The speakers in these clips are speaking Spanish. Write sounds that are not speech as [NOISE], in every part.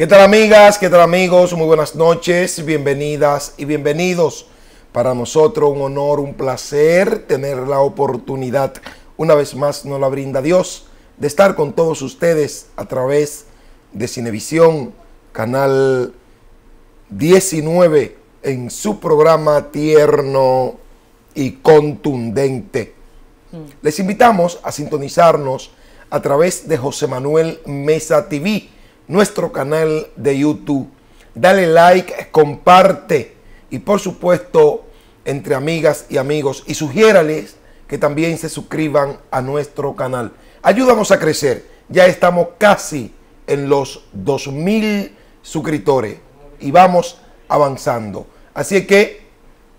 ¿Qué tal amigas? ¿Qué tal amigos? Muy buenas noches, bienvenidas y bienvenidos. Para nosotros un honor, un placer tener la oportunidad, una vez más nos la brinda Dios, de estar con todos ustedes a través de Cinevisión, canal 19, en su programa tierno y contundente. Mm. Les invitamos a sintonizarnos a través de José Manuel Mesa TV nuestro canal de YouTube. Dale like, comparte y por supuesto entre amigas y amigos y sugiérales que también se suscriban a nuestro canal. Ayúdanos a crecer. Ya estamos casi en los 2.000 suscriptores y vamos avanzando. Así que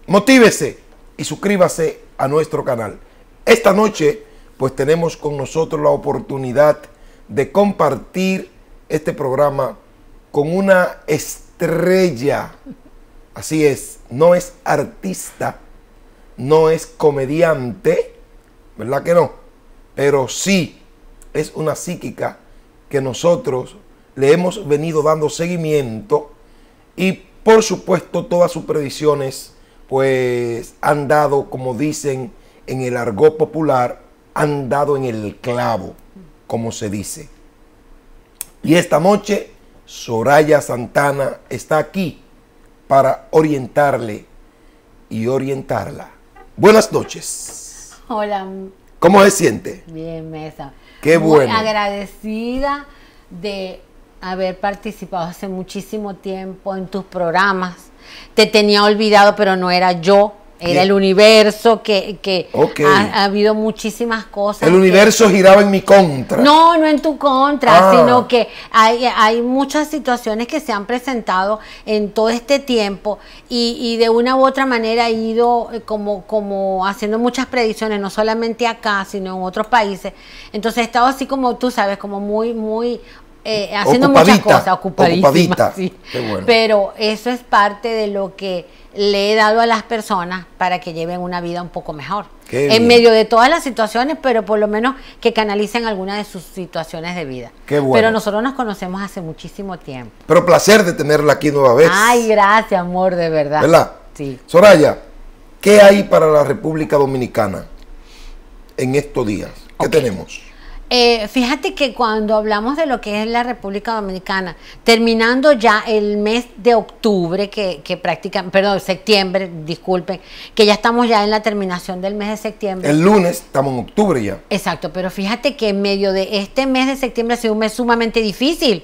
motívese y suscríbase a nuestro canal. Esta noche pues tenemos con nosotros la oportunidad de compartir este programa con una estrella. Así es, no es artista, no es comediante, ¿verdad que no? Pero sí es una psíquica que nosotros le hemos venido dando seguimiento y por supuesto todas sus predicciones pues han dado, como dicen en el argot popular, han dado en el clavo, como se dice. Y esta noche Soraya Santana está aquí para orientarle y orientarla. Buenas noches. Hola. ¿Cómo se siente? Bien, Mesa. Qué bueno. Muy agradecida de haber participado hace muchísimo tiempo en tus programas. Te tenía olvidado, pero no era yo era el universo que, ha, habido muchísimas cosas. El universo giraba en mi contra. No, no en tu contra, ah. sino que hay, hay, muchas situaciones que se han presentado en todo este tiempo y, de una u otra manera ha ido eh, como, como haciendo muchas predicciones, no solamente acá, sino en otros países. Entonces he estado así como tú sabes, como muy, muy eh, haciendo muchas cosas, ocupadísima. [LAUGHS] Pero eso es parte de lo que le he dado a las personas para que lleven una vida un poco mejor. en medio de todas las situaciones, pero por lo menos que canalicen algunas de sus situaciones de vida. Pero nosotros nos conocemos hace muchísimo tiempo. Pero placer de tenerla aquí nueva vez. Ay, gracias, amor, de verdad. ¿Verdad? Sí. Soraya, ¿qué hay para la República Dominicana en estos días? ¿Qué tenemos? Eh, fíjate que cuando hablamos de lo que es la República Dominicana, terminando ya el mes de octubre, que, que practican, perdón, septiembre, disculpen, que ya estamos ya en la terminación del mes de septiembre. El lunes estamos en octubre ya. Exacto, pero fíjate que en medio de este mes de septiembre ha sido un mes sumamente difícil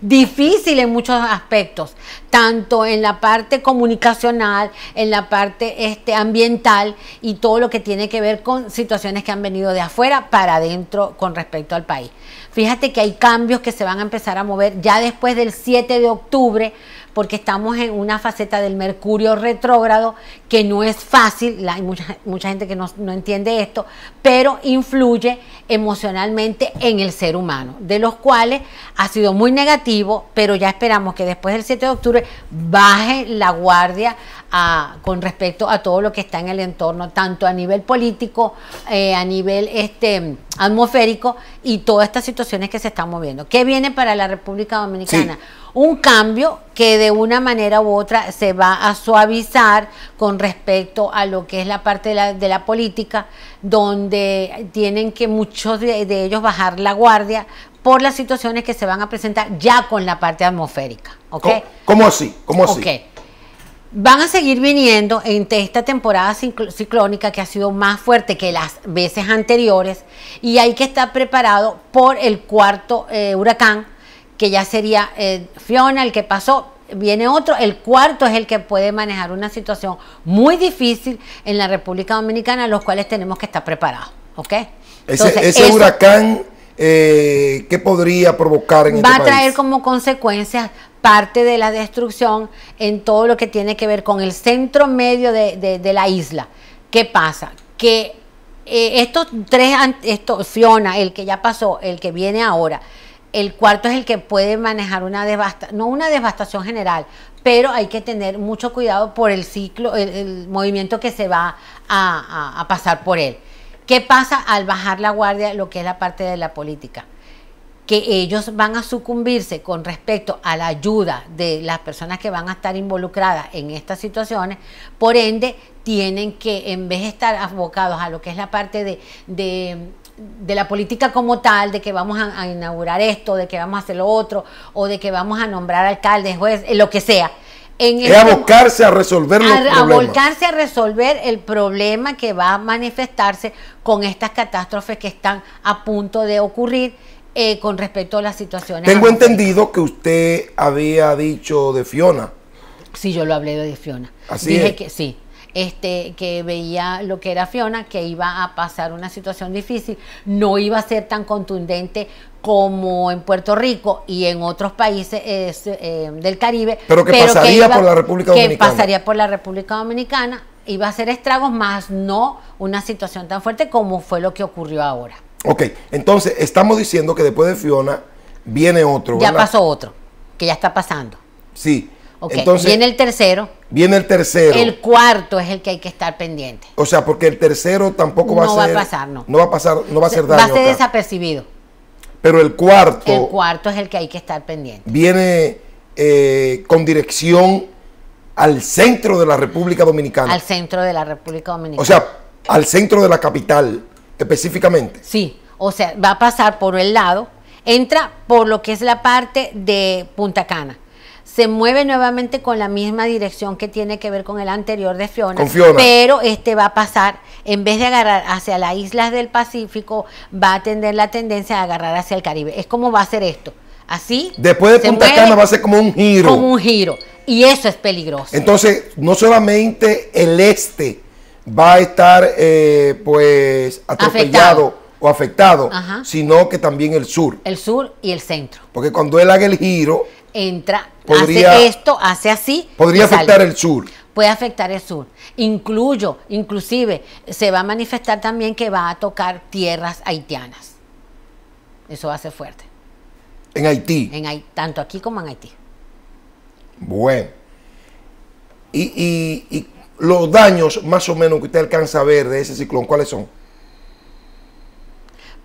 difícil en muchos aspectos, tanto en la parte comunicacional, en la parte este, ambiental y todo lo que tiene que ver con situaciones que han venido de afuera para adentro con respecto al país. Fíjate que hay cambios que se van a empezar a mover ya después del 7 de octubre porque estamos en una faceta del Mercurio retrógrado que no es fácil, hay mucha, mucha gente que no, no entiende esto, pero influye emocionalmente en el ser humano, de los cuales ha sido muy negativo, pero ya esperamos que después del 7 de octubre baje la guardia con respecto a todo lo que está en el entorno, tanto a nivel político, eh, a nivel este, atmosférico y todas estas situaciones que se están moviendo. ¿Qué viene para la República Dominicana? Un cambio que de una manera u otra se va a suavizar con respecto a lo que es la parte de la, política, donde tienen que muchos de, ellos bajar la guardia por las situaciones que se van a presentar ya con la parte atmosférica. ¿Cómo, así? ¿Cómo así? van a seguir viniendo en esta temporada ciclónica que ha sido más fuerte que las veces anteriores y hay que estar preparado por el cuarto eh, huracán que ya sería eh, Fiona el que pasó viene otro, el cuarto es el que puede manejar una situación muy difícil en la República Dominicana, los cuales tenemos que estar preparados, ¿ok? ese, huracán, eh, ¿qué podría provocar en Va este a traer como consecuencias parte de la destrucción en todo lo que tiene que ver con el centro medio de, la isla. ¿Qué pasa? Que eh, estos tres, esto, Fiona, el que ya pasó, el que viene ahora, el cuarto es el que puede manejar una devastación, no una devastación general, pero hay que tener mucho cuidado por el ciclo, el, movimiento que se va a pasar por él. ¿Qué pasa al bajar la guardia, lo que es la parte de la política? que ellos van a sucumbirse con respecto a la ayuda de las personas que van a estar involucradas en estas situaciones, por ende tienen que, en vez de estar abocados a lo que es la parte de, de la política como tal, de que vamos a, inaugurar esto, de que vamos a hacer lo otro, o de que vamos a nombrar alcaldes, juez, eh, lo que sea. En es abocarse este a resolver los problemas. Abocarse a resolver el problema que va a manifestarse con estas catástrofes que están a punto de ocurrir eh, con respecto a las situaciones. Tengo entendido que usted había dicho de Fiona. Sí, yo lo hablé de Fiona. Así Dije que sí. Este, que veía lo que era Fiona, que iba a pasar una situación difícil, no iba a ser tan contundente como en Puerto Rico y en otros países eh, del Caribe. Pero que pasaría por la República Dominicana. Que pasaría por la República Dominicana, iba a ser estragos, más no una situación tan fuerte como fue lo que ocurrió ahora. Ok, entonces estamos diciendo que después de Fiona viene otro. Ya pasó otro, que ya está pasando. Sí. Ok, entonces, viene el tercero. Viene el tercero. El cuarto es el que hay que estar pendiente. O sea, porque el tercero tampoco va a ser. No va a pasar, no. No va a pasar, no va a ser daño. Va a ser desapercibido. Pero el cuarto. El cuarto es el que hay que estar pendiente. Viene eh, con dirección al centro de la República Dominicana. Al centro de la República Dominicana. O sea, al centro de la capital. Específicamente. Sí, o sea, va a pasar por el lado, entra por lo que es la parte de Punta Cana se mueve nuevamente con la misma dirección que tiene que ver con el anterior de Fiona, pero este va a pasar, en vez de agarrar hacia las islas del Pacífico, va a tener la tendencia a agarrar hacia el Caribe. Es como va a ser esto, así. Después de Punta Cana va a ser como un giro. Como un giro, y eso es peligroso. Entonces, no solamente el este, va a estar eh, pues atropellado o afectado, sino que también el sur. El sur y el centro. Porque cuando él haga el giro, entra, hace esto, hace así, podría afectar el sur. Puede afectar el sur. Incluyo, inclusive, se va a manifestar también que va a tocar tierras haitianas. Eso va a ser fuerte. En Haití. En, tanto aquí como en Haití. Bueno. Y, y los daños más o menos que usted alcanza a ver de ese ciclón, ¿cuáles son?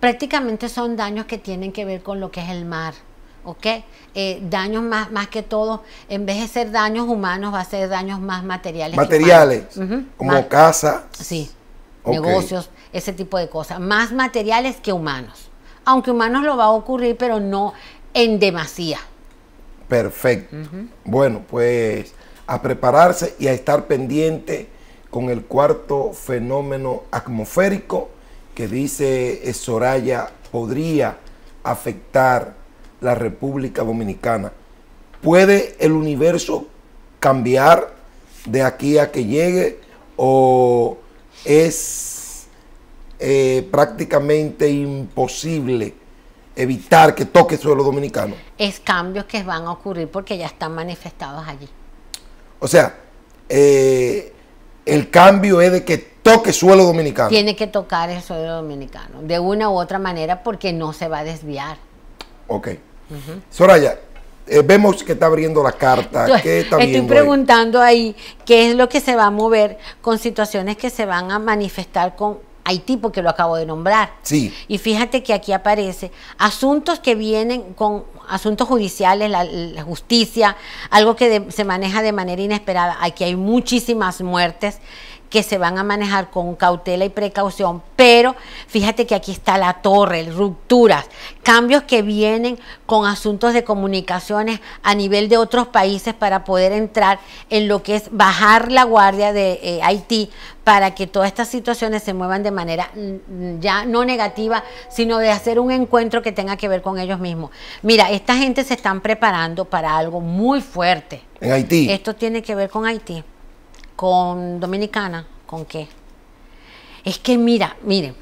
Prácticamente son daños que tienen que ver con lo que es el mar. ¿ok? Eh, daños más, más que todo, en vez de ser daños humanos, va a ser daños más materiales. Materiales, como casas. Sí, negocios, ese tipo de cosas. Más materiales que humanos. Aunque humanos lo va a ocurrir, pero no en demasía. Perfecto. Bueno, pues a prepararse y a estar pendiente con el cuarto fenómeno atmosférico que dice eh, Soraya podría afectar la República Dominicana. ¿Puede el universo cambiar de aquí a que llegue o es eh, prácticamente imposible evitar que toque suelo dominicano? Es cambios que van a ocurrir porque ya están manifestados allí. O sea, eh, el cambio es de que toque suelo dominicano. Tiene que tocar el suelo dominicano, de una u otra manera, porque no se va a desviar. Ok. Soraya, eh, vemos que está abriendo la carta. ¿qué estoy preguntando ahí qué es lo que se va a mover con situaciones que se van a manifestar con hay tipo que lo acabo de nombrar. Sí. Y fíjate que aquí aparece asuntos que vienen con asuntos judiciales, la, justicia, algo que se maneja de manera inesperada. Aquí hay muchísimas muertes que se van a manejar con cautela y precaución, pero fíjate que aquí está la torre, rupturas, cambios que vienen con asuntos de comunicaciones a nivel de otros países para poder entrar en lo que es bajar la guardia de eh, Haití para que todas estas situaciones se muevan de manera mm, mm, ya no negativa, sino de hacer un encuentro que tenga que ver con ellos mismos. Mira, esta gente se están preparando para algo muy fuerte. En Haití. Esto tiene que ver con Haití con Dominicana, ¿con qué? Es que mira, miren,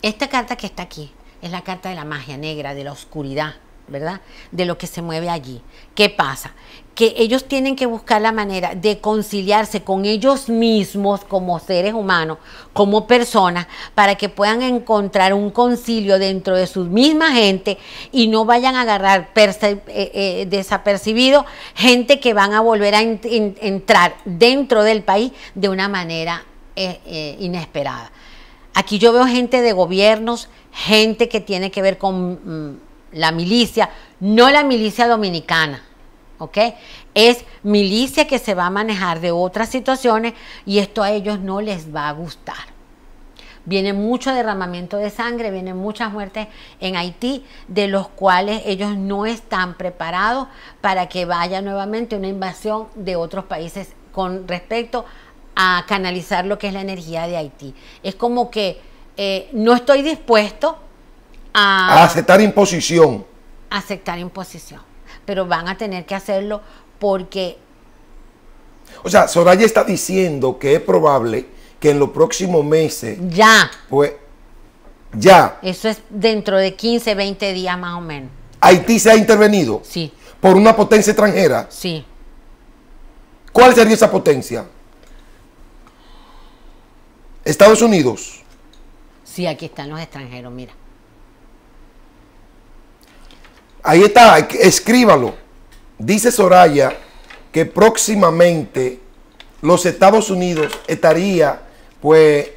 esta carta que está aquí es la carta de la magia negra, de la oscuridad, ¿verdad? De lo que se mueve allí. ¿Qué pasa? que ellos tienen que buscar la manera de conciliarse con ellos mismos como seres humanos, como personas, para que puedan encontrar un concilio dentro de sus misma gente y no vayan a agarrar eh, eh, desapercibido gente que van a volver a entrar dentro del país de una manera eh, inesperada. Aquí yo veo gente de gobiernos, gente que tiene que ver con mm, la milicia, no la milicia dominicana ¿ok? Es milicia que se va a manejar de otras situaciones y esto a ellos no les va a gustar. Viene mucho derramamiento de sangre, vienen muchas muertes en Haití, de los cuales ellos no están preparados para que vaya nuevamente una invasión de otros países con respecto a canalizar lo que es la energía de Haití. Es como que eh, no estoy dispuesto a, a aceptar imposición. Aceptar imposición pero van a tener que hacerlo porque... O sea, Soraya está diciendo que es probable que en los próximos meses... Ya. Pues ya. Eso es dentro de 15, 20 días más o menos. Haití se ha intervenido. Sí. Por una potencia extranjera. Sí. ¿Cuál sería esa potencia? Estados Unidos. Sí, aquí están los extranjeros, mira. Ahí está, escríbalo. Dice Soraya que próximamente los Estados Unidos estaría pues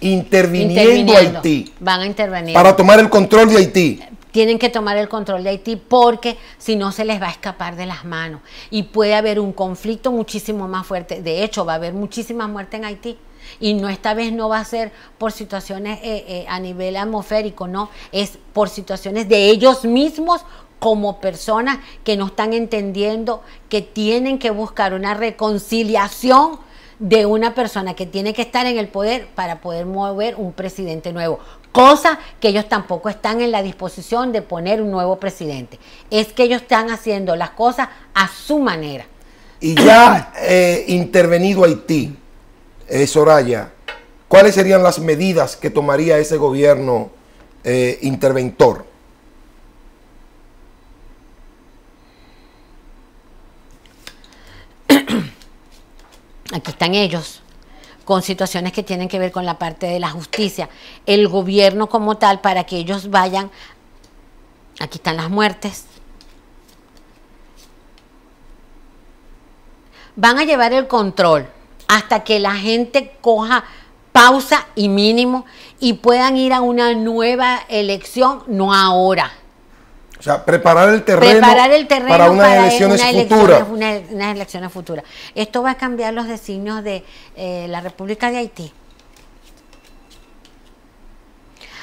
interviniendo, Haití. Van a intervenir. Para tomar el control de Haití tienen que tomar el control de Haití porque si no se les va a escapar de las manos y puede haber un conflicto muchísimo más fuerte. De hecho, va a haber muchísimas muertes en Haití y no esta vez no va a ser por situaciones eh, eh, a nivel atmosférico, no, es por situaciones de ellos mismos como personas que no están entendiendo que tienen que buscar una reconciliación de una persona que tiene que estar en el poder para poder mover un presidente nuevo cosa que ellos tampoco están en la disposición de poner un nuevo presidente. Es que ellos están haciendo las cosas a su manera. Y ya eh, intervenido Haití, eh, Soraya, ¿cuáles serían las medidas que tomaría ese gobierno eh, interventor? Aquí están ellos con situaciones que tienen que ver con la parte de la justicia, el gobierno como tal, para que ellos vayan, aquí están las muertes, van a llevar el control hasta que la gente coja pausa y mínimo y puedan ir a una nueva elección, no ahora, o sea, preparar el terreno, para unas elecciones una futuras. Esto va a cambiar los designios de eh, la República de Haití.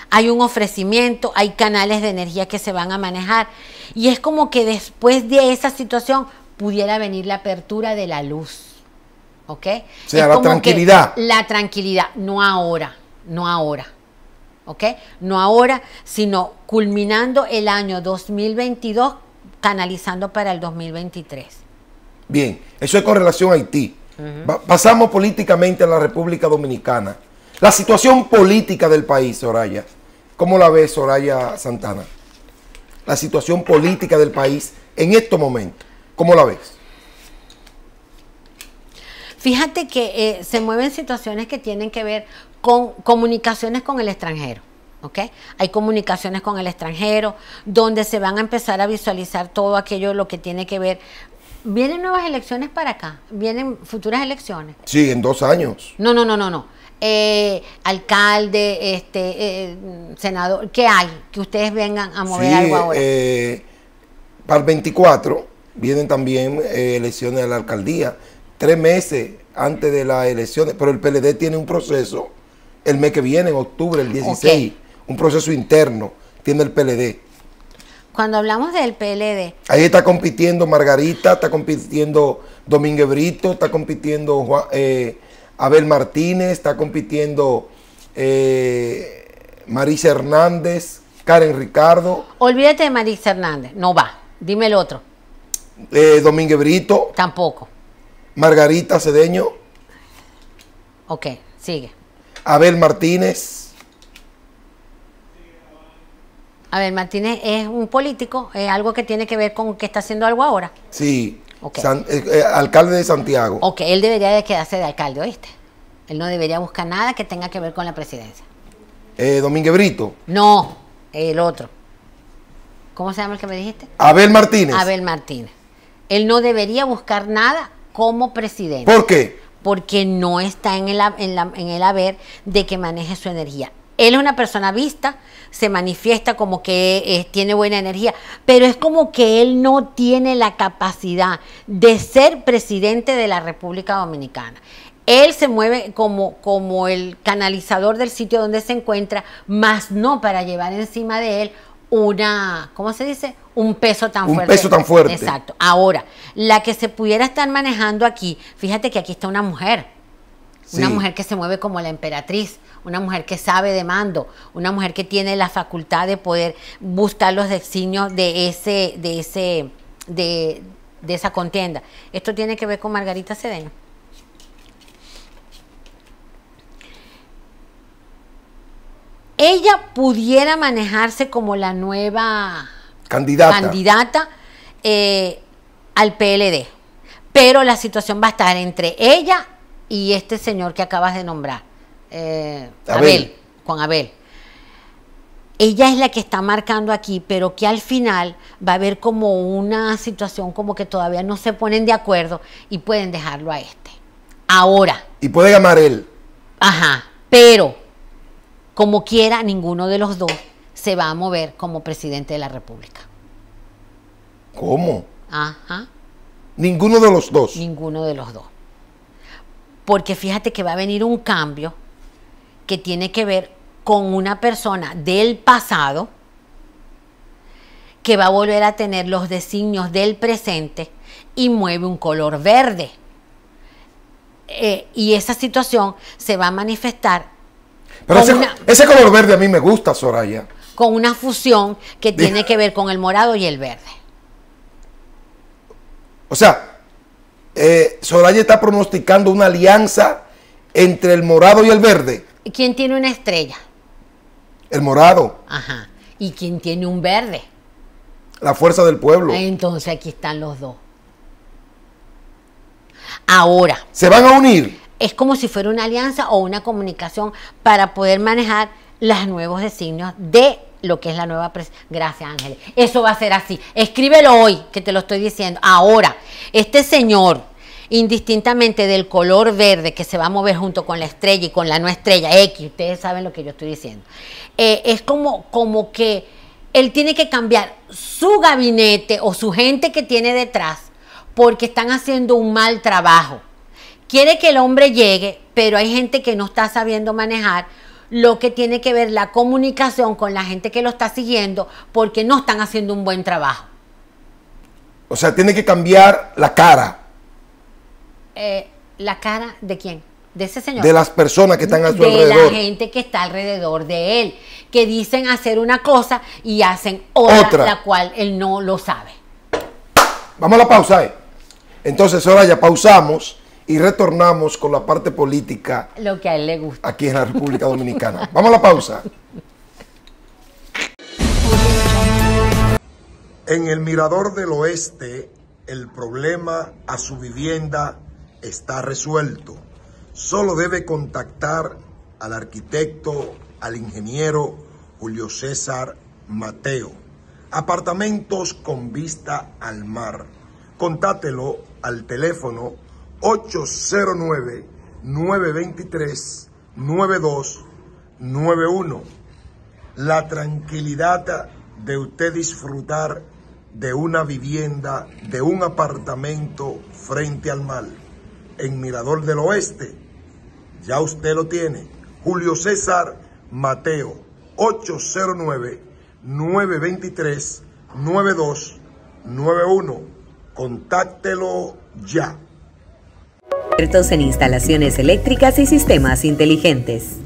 Hay un ofrecimiento, hay canales de energía que se van a manejar. Y es como que después de esa situación pudiera venir la apertura de la luz. ¿Ok? O sea, la tranquilidad. La tranquilidad, no ahora, no ahora ¿ok? No ahora, sino culminando el año 2022, canalizando para el 2023. Bien, eso es con relación a Haití. Pasamos políticamente a la República Dominicana. La situación política del país, Soraya. ¿Cómo la ves, Soraya Santana? La situación política del país en estos momentos. ¿Cómo la ves? Fíjate que eh, se mueven situaciones que tienen que ver con comunicaciones con el extranjero. Hay comunicaciones con el extranjero, donde se van a empezar a visualizar todo aquello lo que tiene que ver. Vienen nuevas elecciones para acá, vienen futuras elecciones. Sí, en dos años. No, no, no, no, no. Eh, alcalde, este, eh, senador, ¿qué hay? Que ustedes vengan a mover algo ahora. Eh, para el 24 vienen también elecciones a la alcaldía, tres meses antes de las elecciones, pero el PLD tiene un proceso el mes que viene, en octubre, el 16, un proceso interno, tiene el PLD. Cuando hablamos del PLD. Ahí está compitiendo Margarita, está compitiendo Domínguez Brito, está compitiendo eh, Abel Martínez, está compitiendo eh, Marisa Hernández, Karen Ricardo. Olvídate de Marisa Hernández, no va. Dime el otro. Eh, Domínguez Brito. Tampoco. Margarita Cedeño. Ok, sigue. Abel Martínez. Abel Martínez es un político, es algo que tiene que ver con que está haciendo algo ahora. Sí, okay. Eh, eh, alcalde de Santiago. Ok, él debería de quedarse de alcalde, ¿oíste? Él no debería buscar nada que tenga que ver con la presidencia. Eh, Domínguez Brito. No, el otro. ¿Cómo se llama el que me dijiste? Abel Martínez. Abel Martínez. Él no debería buscar nada como presidente. ¿Por qué? Porque no está en el, en, en el haber de que maneje su energía. Él es una persona vista, se manifiesta como que eh, tiene buena energía, pero es como que él no tiene la capacidad de ser presidente de la República Dominicana. Él se mueve como, como el canalizador del sitio donde se encuentra, más no para llevar encima de él una, ¿cómo se dice? Un peso tan fuerte. Un peso tan fuerte. Exacto. Ahora, la que se pudiera estar manejando aquí, fíjate que aquí está una mujer. Una mujer que se mueve como la emperatriz, una mujer que sabe de mando, una mujer que tiene la facultad de poder buscar los designios de ese, de ese, de, de esa contienda. Esto tiene que ver con Margarita Cedeño. ella pudiera manejarse como la nueva candidata, eh, al PLD. Pero la situación va a estar entre ella y este señor que acabas de nombrar, eh, Abel. Abel, Juan Abel. Ella es la que está marcando aquí, pero que al final va a haber como una situación como que todavía no se ponen de acuerdo y pueden dejarlo a este. Ahora. Y puede llamar él. Ajá, pero como quiera, ninguno de los dos se va a mover como presidente de la República. ¿Cómo? Ajá. Ninguno de los dos. Ninguno de los dos. Porque fíjate que va a venir un cambio que tiene que ver con una persona del pasado que va a volver a tener los designios del presente y mueve un color verde. Eh, y esa situación se va a manifestar ese, color verde a mí me gusta, Soraya. Con una fusión que tiene que ver con el morado y el verde. O sea, eh, Soraya está pronosticando una alianza entre el morado y el verde. ¿Quién tiene una estrella? El morado. Ajá. ¿Y quién tiene un verde? La fuerza del pueblo. Ah, entonces aquí están los dos. Ahora. ¿Se van a unir? es como si fuera una alianza o una comunicación para poder manejar los nuevos designios de lo que es la nueva pres Gracias, Ángeles. Eso va a ser así. Escríbelo hoy, que te lo estoy diciendo. Ahora, este señor, indistintamente del color verde que se va a mover junto con la estrella y con la no estrella X, ustedes saben lo que yo estoy diciendo, eh, es como, como que él tiene que cambiar su gabinete o su gente que tiene detrás porque están haciendo un mal trabajo quiere que el hombre llegue, pero hay gente que no está sabiendo manejar lo que tiene que ver la comunicación con la gente que lo está siguiendo porque no están haciendo un buen trabajo. O sea, tiene que cambiar la cara. Eh, ¿La cara de quién? De ese señor. De las personas que están a de alrededor. De la gente que está alrededor de él, que dicen hacer una cosa y hacen otra, la cual él no lo sabe. Vamos a la pausa. Eh. Entonces ahora ya pausamos y retornamos con la parte política. Lo que a él le gusta. Aquí en la República Dominicana. [LAUGHS] Vamos a la pausa. En el Mirador del Oeste, el problema a su vivienda está resuelto. Solo debe contactar al arquitecto, al ingeniero Julio César Mateo. Apartamentos con vista al mar. Contátelo al teléfono 809-923-9291. La tranquilidad de usted disfrutar de una vivienda, de un apartamento frente al mar, en Mirador del Oeste. Ya usted lo tiene. Julio César Mateo, 809-923-9291. Contáctelo ya en instalaciones eléctricas y sistemas inteligentes.